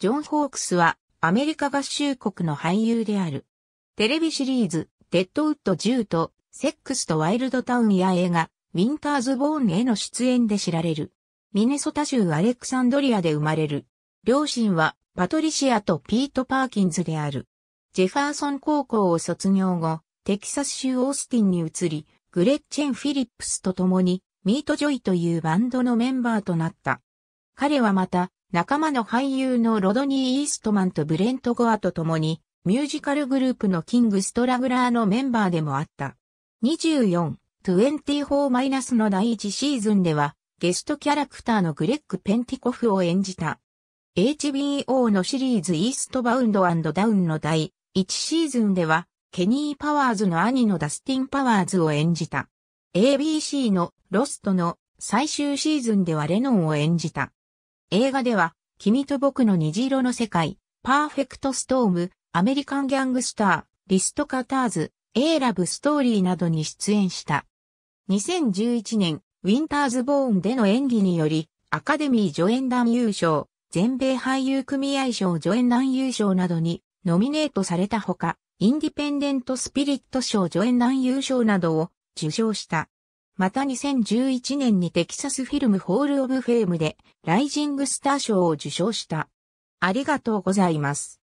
ジョン・ホークスはアメリカ合衆国の俳優である。テレビシリーズ、デッドウッド10と、セックスとワイルドタウンや映画、ウィンターズ・ボーンへの出演で知られる。ミネソタ州アレクサンドリアで生まれる。両親はパトリシアとピート・パーキンズである。ジェファーソン高校を卒業後、テキサス州オースティンに移り、グレッチェン・フィリップスと共に、ミート・ジョイというバンドのメンバーとなった。彼はまた、仲間の俳優のロドニー・イーストマンとブレント・ゴアと共に、ミュージカルグループのキング・ストラグラーのメンバーでもあった。24、24- の第1シーズンでは、ゲストキャラクターのグレッグ・ペンティコフを演じた。HBO のシリーズイーストバウンドダウンの第1シーズンでは、ケニー・パワーズの兄のダスティン・パワーズを演じた。ABC のロストの最終シーズンではレノンを演じた。映画では、君と僕の虹色の世界、パーフェクトストーム、アメリカンギャングスター、リストカターズ、A ラブストーリーなどに出演した。2011年、ウィンターズ・ボーンでの演技により、アカデミー助演男優賞、全米俳優組合賞助演男優賞などにノミネートされたほか、インディペンデント・スピリット賞助演男優賞などを受賞した。また2011年にテキサスフィルムホールオブフェームでライジングスター賞を受賞した。ありがとうございます。